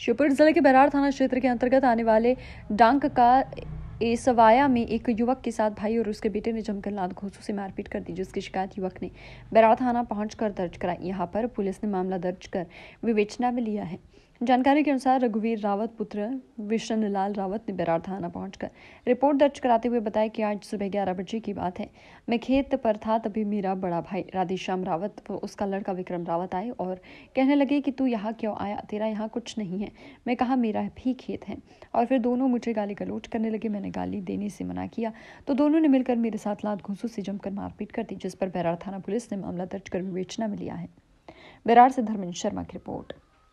श्योपुर जिले के बैरार थाना क्षेत्र के अंतर्गत आने वाले डांक का एसवाया में एक युवक के साथ भाई और उसके बेटे ने जमकर लाल घोसू से मारपीट कर दी जिसकी शिकायत युवक ने बैरार थाना पहुंचकर दर्ज कराई यहाँ पर पुलिस ने मामला दर्ज कर विवेचना में लिया है जानकारी के अनुसार रघुवीर रावत पुत्र विष्ण लाल रावत ने बेरार थाना पहुंचकर रिपोर्ट दर्ज कराते हुए बताया कि आज सुबह ग्यारह बजे की बात है मैं खेत पर था तभी मेरा बड़ा भाई राधेश्याम रावत उसका लड़का विक्रम रावत आए और कहने लगे कि तू यहाँ क्यों आया तेरा यहाँ कुछ नहीं है मैं कहा मेरा भी खेत है और फिर दोनों मुझे गाली गलोच करने लगे मैंने गाली देने से मना किया तो दोनों ने मिलकर मेरे साथ लात घूसू से जमकर मारपीट कर दी जिस पर बैरार थाना पुलिस ने मामला दर्ज कर विवेचना में लिया है बैरार से धर्मेंद्र शर्मा की रिपोर्ट